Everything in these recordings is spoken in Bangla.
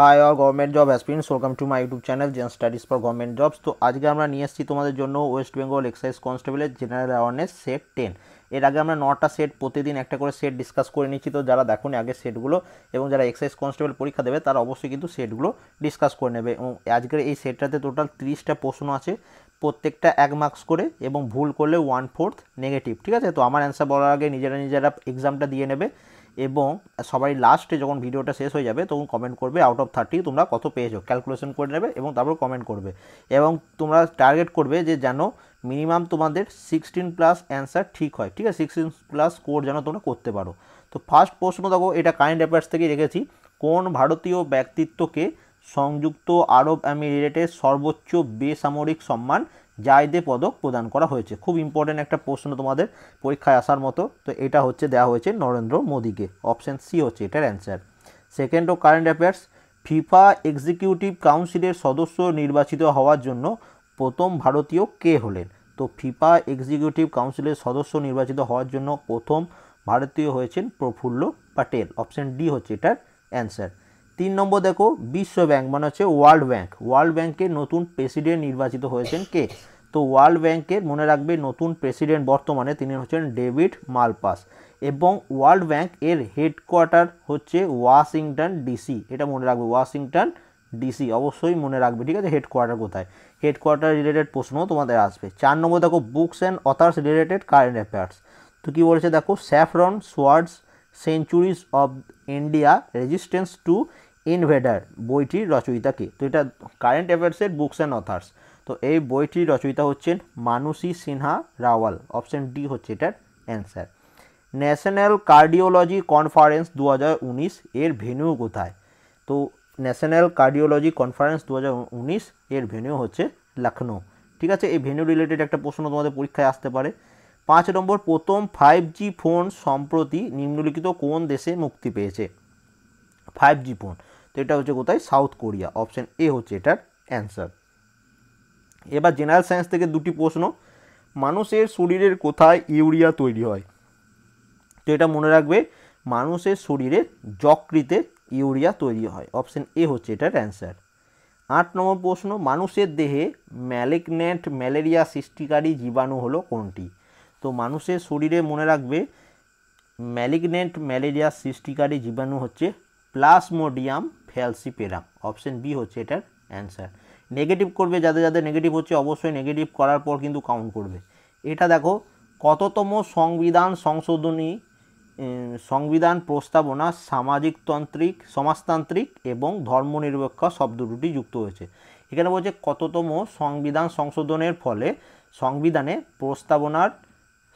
high all government job aspirants welcome to my YouTube channel Gen Studies for government jobs তো আজকে আমরা নিয়ে এসেছি তোমাদের জন্য ওয়েস্ট বেঙ্গল এক্সাইজ কনস্টেবলের জেনারেল অ্যাওয়ারনেস সেট টেন এর আগে আমরা নটা সেট প্রতিদিন একটা করে সেট ডিসকাস করে নিচ্ছি তো যারা দেখুন আগে সেটগুলো এবং যারা এক্সাইজ কনস্টেবল পরীক্ষা দেবে তারা অবশ্যই কিন্তু সেটগুলো ডিসকাস করে নেবে এবং আজকের এই সেটটাতে টোটাল তিরিশটা প্রশ্ন আছে প্রত্যেকটা এক মার্কস করে এবং ভুল করলে ওয়ান ফোর্থ নেগেটিভ ঠিক আছে তো আমার অ্যান্সার বলার আগে নিজেরা নিজেরা এক্সামটা দিয়ে নেবে এবং সবাই লাস্টে যখন ভিডিওটা শেষ হয়ে যাবে তখন কমেন্ট করবে আউট অফ থার্টি তোমরা কত পেয়েছো ক্যালকুলেশন করে নেবে এবং তারপর কমেন্ট করবে এবং তোমরা টার্গেট করবে যে যেন মিনিমাম তোমাদের সিক্সটিন প্লাস অ্যান্সার ঠিক হয় ঠিক আছে সিক্সটিন প্লাস স্কোর যেন তোমরা করতে পারো তো ফার্স্ট প্রশ্ন দেখো এটা কারেন্ট অ্যাফেয়ার্স থেকে রেখেছি কোন ভারতীয় ব্যক্তিত্বকে সংযুক্ত আরব আমিরেটের সর্বোচ্চ বেসামরিক সম্মান জায়দে পদক প্রদান করা হয়েছে খুব ইম্পর্ট্যান্ট একটা প্রশ্ন তোমাদের পরীক্ষায় আসার মতো তো এটা হচ্ছে দেওয়া হয়েছে নরেন্দ্র মোদীকে অপশান সি হচ্ছে এটার অ্যান্সার সেকেন্ড ও কারেন্ট অ্যাফেয়ার্স ফিফা এক্সিকিউটিভ কাউন্সিলের সদস্য নির্বাচিত হওয়ার জন্য প্রথম ভারতীয় কে হলেন তো ফিফা এক্সিকিউটিভ কাউন্সিলের সদস্য নির্বাচিত হওয়ার জন্য প্রথম ভারতীয় হয়েছেন প্রফুল্ল প্যাটেল অপশান ডি হচ্ছে এটার অ্যান্সার তিন নম্বর দেখো বিশ্ব ব্যাংক মানে হচ্ছে ওয়ার্ল্ড ব্যাঙ্ক ওয়ার্ল্ড ব্যাংকের নতুন প্রেসিডেন্ট নির্বাচিত হয়েছেন কে তো ওয়ার্ল্ড ব্যাংকের মনে রাখবে নতুন প্রেসিডেন্ট বর্তমানে তিনি হচ্ছেন ডেভিড মালপাস এবং ওয়ার্ল্ড ব্যাঙ্ক এর হেডকোয়ার্টার হচ্ছে ওয়াশিংটন ডিসি এটা মনে রাখবে ওয়াশিংটন ডিসি অবশ্যই মনে রাখবে ঠিক আছে হেডকোয়ার্টার কোথায় হেডকোয়ার্টার রিলেটেড প্রশ্নও তোমাদের আসবে চার নম্বর দেখো books and authors related current affairs তো কী বলেছে দেখো saffron swords centuries of India resistance to invader বইটির রচয়িতা কে তো এটা কারেন্ট অ্যাফেয়ার্সের বুকস অ্যান্ড অথার্স তো এই বইটির রচয়িতা হচ্ছেন মানুষী সিনহা রাওয়াল অপশন ডি হচ্ছে এটার অ্যান্সার ন্যাশনাল কার্ডিওলজি কনফারেন্স দু এর ভেনিউ কোথায় তো ন্যাশনাল কার্ডিওলজি কনফারেন্স দু এর ভেনিউ হচ্ছে লখনৌ ঠিক আছে এই ভেনিউ রিলেটেড একটা প্রশ্ন তোমাদের পরীক্ষায় আসতে পারে পাঁচ নম্বর প্রথম ফাইভ জি ফোন সম্প্রতি নিম্নলিখিত কোন দেশে মুক্তি পেয়েছে ফাইভ জি ফোন তো এটা হচ্ছে কোথায় সাউথ কোরিয়া অপশান এ হচ্ছে এটার অ্যান্সার এবার জেনারেল সায়েন্স থেকে দুটি প্রশ্ন মানুষের শরীরের কোথায় ইউরিয়া তৈরি হয় তো এটা মনে রাখবে মানুষের শরীরে যকৃতে ইউরিয়া তৈরি হয় অপশান এ হচ্ছে এটার অ্যান্সার আট নম্বর প্রশ্ন মানুষের দেহে ম্যালেগনেট ম্যালেরিয়া সৃষ্টিকারী জীবাণু হলো কোনটি তো মানুষের শরীরে মনে রাখবে ম্যালিগনেন্ট ম্যালেরিয়া সৃষ্টিকারী জীবাণু হচ্ছে প্লাসমোডিয়াম ফ্যালসিপেরাম অপশান বি হচ্ছে এটার অ্যান্সার নেগেটিভ করবে যাদের যাদের নেগেটিভ হচ্ছে অবশ্যই নেগেটিভ করার পর কিন্তু কাউন্ট করবে এটা দেখো কততম সংবিধান সংশোধনী সংবিধান প্রস্তাবনা সামাজিকতান্ত্রিক সমাজতান্ত্রিক এবং ধর্মনিরপেক্ষ শব্দ দুটি যুক্ত হয়েছে এখানে বলছে কততম সংবিধান সংশোধনের ফলে সংবিধানে প্রস্তাবনার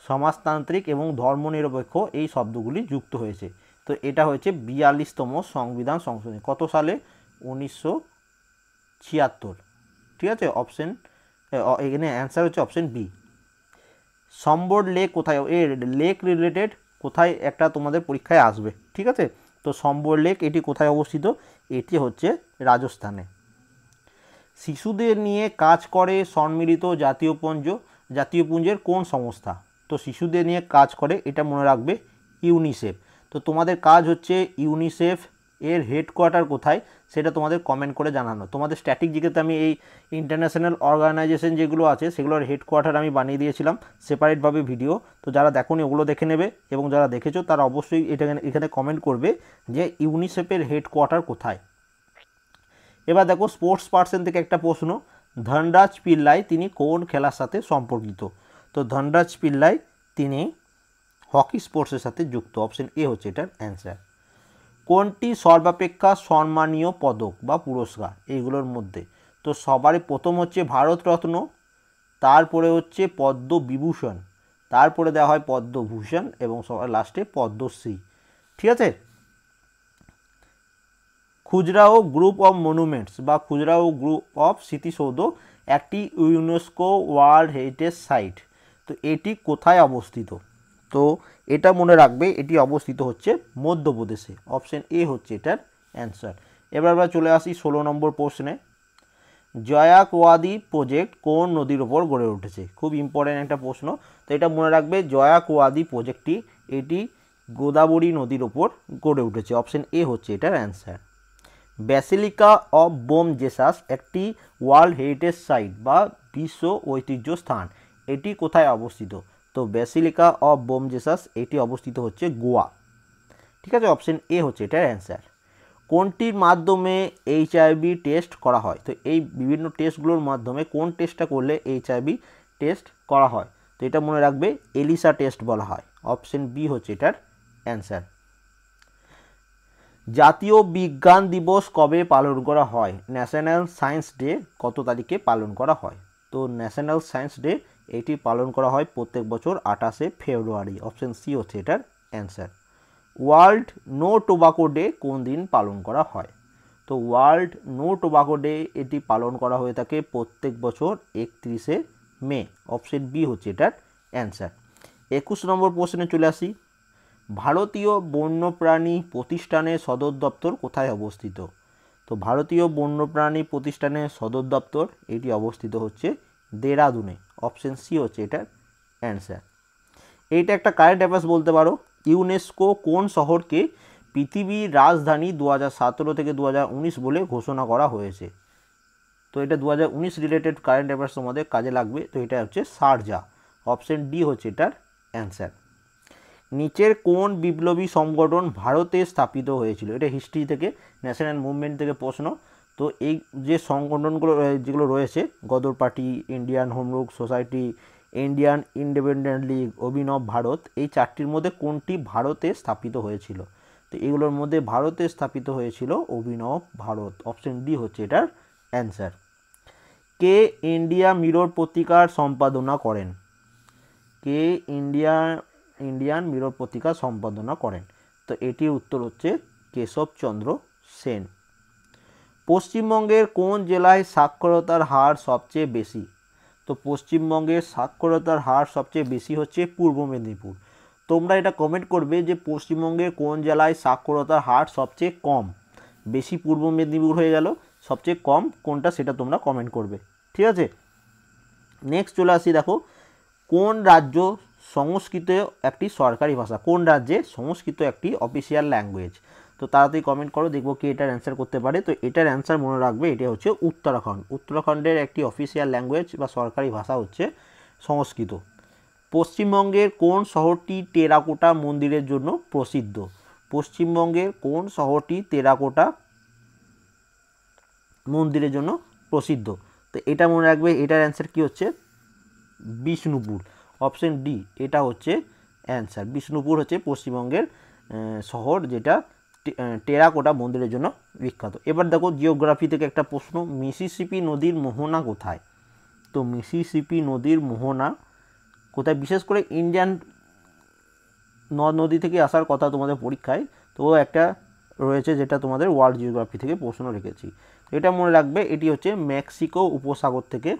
সমাজতান্ত্রিক এবং ধর্মনিরপেক্ষ এই শব্দগুলি যুক্ত হয়েছে তো এটা হয়েছে বিয়াল্লিশতম সংবিধান সংশোধনী কত সালে উনিশশো ছিয়াত্তর ঠিক আছে অপশন এখানে অ্যান্সার হচ্ছে অপশন বি সম্বর লেক কোথায় এ লেক রিলেটেড কোথায় একটা তোমাদের পরীক্ষায় আসবে ঠিক আছে তো সম্বর লেক এটি কোথায় অবস্থিত এটি হচ্ছে রাজস্থানে শিশুদের নিয়ে কাজ করে সম্মিলিত জাতীয় পুঞ্জ জাতীয় পুঞ্জের কোন সংস্থা তো শিশুদের নিয়ে কাজ করে এটা মনে রাখবে ইউনিসেফ তো তোমাদের কাজ হচ্ছে ইউনিসেফ এর হেডকোয়ার্টার কোথায় সেটা তোমাদের কমেন্ট করে জানানো তোমাদের স্ট্যাটিক জিকেতে আমি এই ইন্টারন্যাশনাল অর্গানাইজেশন যেগুলো আছে সেগুলোর হেডকোয়ার্টার আমি বানিয়ে দিয়েছিলাম সেপারেটভাবে ভিডিও তো যারা দেখুন ওগুলো দেখে নেবে এবং যারা দেখেছো তারা অবশ্যই এটা এখানে কমেন্ট করবে যে ইউনিসেফের হেডকোয়ার্টার কোথায় এবার দেখো স্পোর্টস পার্সন থেকে একটা প্রশ্ন ধনরাজ পিল্লাই তিনি কোন খেলার সাথে সম্পর্কিত তো ধনরাজ পিল্লাই তিনি হকি স্পোর্টসের সাথে যুক্ত অপশন এ হচ্ছে এটার অ্যান্সার কোনটি সর্বাপেক্ষা সম্মানীয় পদক বা পুরস্কার এইগুলোর মধ্যে তো সবারই প্রথম হচ্ছে ভারতরত্ন তারপরে হচ্ছে পদ্মবিভূষণ তারপরে দেওয়া হয় পদ্মভূষণ এবং সবার লাস্টে পদ্মশ্রী ঠিক আছে খুজরাও গ্রুপ অফ মনুমেন্টস বা খুজরাও গ্রুপ অফ স্মৃতিসৌধ একটি ইউনেস্কো ওয়ার্ল্ড হেরিটেজ সাইট তো এটি কোথায় অবস্থিত তো এটা মনে রাখবে এটি অবস্থিত হচ্ছে মধ্যপ্রদেশে অপশন এ হচ্ছে এটার অ্যান্সার এবার আমরা চলে আসি ষোলো নম্বর প্রশ্নে জয়াকওয়াদি প্রজেক্ট কোন নদীর ওপর গড়ে উঠেছে খুব ইম্পর্ট্যান্ট একটা প্রশ্ন তো এটা মনে রাখবে জয়াকওয়াদি প্রজেক্টটি এটি গোদাবরী নদীর ওপর গড়ে উঠেছে অপশন এ হচ্ছে এটার answer basilica of Bom Jesus একটি ওয়ার্ল্ড হেরিটেজ সাইট বা বিশ্ব ঐতিহ্য স্থান এটি কোথায় অবস্থিত তো ব্যাসিলিকা অফ বোম জেসাস এটি অবস্থিত হচ্ছে গোয়া ঠিক আছে অপশান এ হচ্ছে এটার অ্যান্সার কোনটির মাধ্যমে এইচআইভি টেস্ট করা হয় তো এই বিভিন্ন টেস্টগুলোর মাধ্যমে কোন টেস্টটা করলে এইচআইভি টেস্ট করা হয় তো এটা মনে রাখবে এলিসা টেস্ট বলা হয় অপশন বি হচ্ছে এটার অ্যান্সার জাতীয় বিজ্ঞান দিবস কবে পালন করা হয় ন্যাশনাল সায়েন্স ডে কত তারিখে পালন করা হয় তো ন্যাশনাল সায়েন্স ডে এটি পালন করা হয় প্রত্যেক বছর আঠাশে ফেব্রুয়ারি অপশন সি হচ্ছে এটার answer World No Tobacco Day কোন দিন পালন করা হয় তো ওয়ার্ল্ড নো টোবাকো ডে এটি পালন করা হয়ে থাকে প্রত্যেক বছর একত্রিশে মে অপশন বি হচ্ছে এটার অ্যান্সার একুশ নম্বর প্রশ্নে চলে আসি ভারতীয় বন্যপ্রাণী প্রতিষ্ঠানের সদর দপ্তর কোথায় অবস্থিত তো ভারতীয় বন্যপ্রাণী প্রতিষ্ঠানের সদর দপ্তর এটি অবস্থিত হচ্ছে দেরাদুনে অপশন সি হচ্ছে এটার অ্যান্সার এইটা একটা কারেন্ট অ্যাফেয়ার্স বলতে পারো ইউনেস্কো কোন শহরকে পৃথিবীর রাজধানী দু থেকে দু বলে ঘোষণা করা হয়েছে তো এটা দু রিলেটেড কারেন্ট অ্যাফেয়ার্স তোমাদের কাজে লাগবে তো এটা হচ্ছে সারজা অপশন ডি হচ্ছে এটার অ্যান্সার নিচের কোন বিপ্লবী সংগঠন ভারতে স্থাপিত হয়েছিল এটা হিস্ট্রি থেকে ন্যাশনাল মুভমেন্ট থেকে প্রশ্ন তো এই যে সংগঠনগুলো যেগুলো রয়েছে Ghadar party Indian home rule society Indian independence league Abhinav Bharat এই চারটির মধ্যে কোনটি ভারতে স্থাপিত হয়েছিল তো এগুলোর মধ্যে ভারতে স্থাপিত হয়েছিল অভিনব ভারত অপশন ডি হচ্ছে এটার অ্যান্সার কে ইন্ডিয়া মিরর পত্রিকার সম্পাদনা করেন কে ইন্ডিয়া ইন্ডিয়ান মিরর পত্রিকা সম্পাদনা করেন তো এটির উত্তর হচ্ছে কেশবচন্দ্র সেন পশ্চিমবঙ্গের কোন জেলায় সাক্ষরতার হার সবচেয়ে বেশি তো পশ্চিমবঙ্গের সাক্ষরতার হার সবচেয়ে বেশি হচ্ছে পূর্ব মেদিনীপুর তোমরা এটা কমেন্ট করবে যে পশ্চিমবঙ্গের কোন জেলায় সাক্ষরতার হার সবচেয়ে কম বেশি পূর্ব মেদিনীপুর হয়ে গেল সবচেয়ে কম কোনটা সেটা তোমরা কমেন্ট করবে ঠিক আছে নেক্সট চলে আসি দেখো কোন রাজ্য সংস্কৃত একটি সরকারি ভাষা কোন রাজ্যে সংস্কৃত একটি অফিসিয়াল ল্যাঙ্গুয়েজ তো তাড়াতাড়ি কমেন্ট করো দেখবো কি এটার অ্যান্সার করতে পারে তো এটার অ্যান্সার মনে রাখবে এটা হচ্ছে উত্তরাখণ্ড উত্তরাখণ্ডের একটি অফিসিয়াল ল্যাঙ্গুয়েজ বা সরকারি ভাষা হচ্ছে সংস্কৃত পশ্চিমবঙ্গের কোন শহরটি টেরাকোটা মন্দিরের জন্য প্রসিদ্ধ পশ্চিমবঙ্গের কোন শহরটি টেরাকোটা মন্দিরের জন্য প্রসিদ্ধ তো এটা মনে রাখবে এটার অ্যান্সার কি হচ্ছে বিষ্ণুপুর অপশন ডি এটা হচ্ছে অ্যান্সার বিষ্ণুপুর হচ্ছে পশ্চিমবঙ্গের শহর যেটা টেরাকোটা মন্দিরের জন্য বিখ্যাত এবার দেখো জিওগ্রাফি থেকে একটা প্রশ্ন মিসিসিপি নদীর মোহনা কোথায় তো মিসিসিপি নদীর মোহনা কোথায় বিশেষ করে ইন্ডিয়ান নদ নদী থেকে আসার কথা তোমাদের পরীক্ষায় তো একটা রয়েছে যেটা তোমাদের ওয়ার্ল্ড জিওগ্রাফি থেকে প্রশ্ন রেখেছি এটা মনে রাখবে এটি হচ্ছে মেক্সিকো উপসাগর থেকে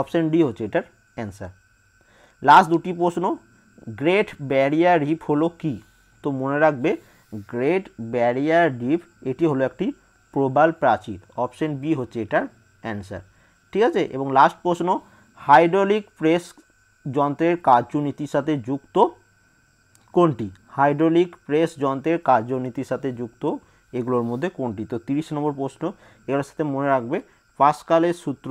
অপশান ডি হচ্ছে এটার অ্যান্সার লাস্ট দুটি প্রশ্ন গ্রেট ব্যারিয়ার রিফ হলো কি তো মনে রাখবে গ্রেট ব্যারিয়ার ডিপ এটি হলো একটি প্রবাল প্রাচীর অপশন বি হচ্ছে এটার অ্যান্সার ঠিক আছে এবং লাস্ট প্রশ্ন হাইড্রোলিক প্রেস যন্ত্রের কার্যনীতির সাথে যুক্ত কোনটি হাইড্রোলিক প্রেস যন্ত্রের কার্যনীতির সাথে যুক্ত এগুলোর মধ্যে কোনটি তো তিরিশ নম্বর প্রশ্ন এগুলোর সাথে মনে রাখবে পাঁচকালের সূত্র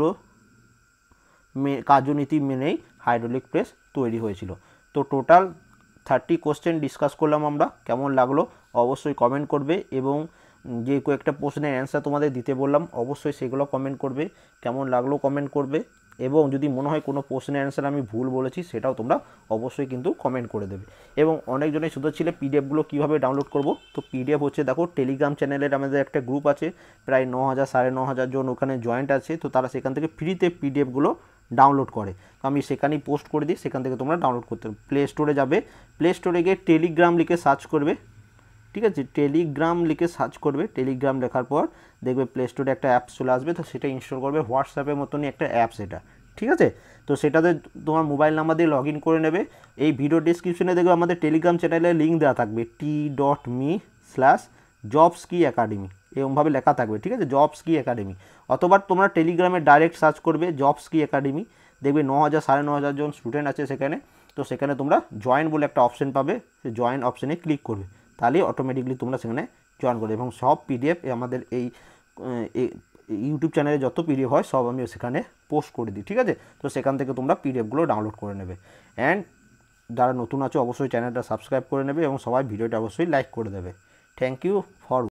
মে কার্যনীতি মেনেই হাইড্রোলিক প্রেস তৈরি হয়েছিল তো টোটাল থার্টি কোশ্চেন ডিসকাস করলাম আমরা কেমন লাগলো অবশ্যই কমেন্ট করবে এবং যে কয়েকটা প্রশ্নের অ্যান্সার তোমাদের দিতে বললাম অবশ্যই সেগুলো কমেন্ট করবে কেমন লাগলো কমেন্ট করবে এবং যদি মনে হয় কোনো প্রশ্নের অ্যান্সার আমি ভুল বলেছি সেটাও তোমরা অবশ্যই কিন্তু কমেন্ট করে দেবে এবং অনেকজনের শুধু ছিল পিডিএফগুলো কীভাবে ডাউনলোড করব তো পিডিএফ হচ্ছে দেখো টেলিগ্রাম চ্যানেলের আমাদের একটা গ্রুপ আছে প্রায় ন হাজার সাড়ে ন হাজার জন ওখানে জয়েন্ট আছে তো তারা সেখান থেকে ফ্রিতে পিডিএফগুলো ডাউনলোড করে তো আমি সেখানেই পোস্ট করে দিই সেখান থেকে তোমরা ডাউনলোড করতে প্লে স্টোরে যাবে প্লে স্টোরে গিয়ে টেলিগ্রাম লিখে সার্চ করবে ঠিক আছে টেলিগ্রাম লিখে সার্চ করবে টেলিগ্রাম লেখার পর দেখবে প্লে স্টোরে একটা অ্যাপস চলে আসবে তো সেটা ইনস্টল করবে হোয়াটসঅ্যাপের মতনই একটা অ্যাপস এটা ঠিক আছে তো সেটাতে তোমার মোবাইল নাম্বার দিয়ে লগ করে নেবে এই ভিডিও ডিসক্রিপশনে দেখবে আমাদের টেলিগ্রাম চ্যানেলে লিঙ্ক দেওয়া থাকবে t dot me slash jobs Ki academy এরকমভাবে লেখা থাকবে ঠিক আছে জবস কি একাডেমি অথবা তোমরা টেলিগ্রামে ডাইরেক্ট সার্চ করবে জবস কি একাডেমি দেখবে ন হাজার সাড়ে ন হাজার জন স্টুডেন্ট আছে সেখানে তো সেখানে তোমরা জয়েন বলে একটা অপশন পাবে সে জয়েন অপশানে ক্লিক করবে তাহলে অটোমেটিকলি তোমরা সেখানে জয়েন করবে এবং সব পিডিএফ আমাদের এই ইউটিউব চ্যানেলে যত পিডিএফ হয় সব আমি সেখানে পোস্ট করে দিই ঠিক আছে তো সেখান থেকে তোমরা পিডিএফগুলো ডাউনলোড করে নেবে অ্যান্ড যারা নতুন আছে অবশ্যই চ্যানেলটা সাবস্ক্রাইব করে নেবে এবং সবাই ভিডিওটা অবশ্যই লাইক করে দেবে থ্যাংক ইউ ফর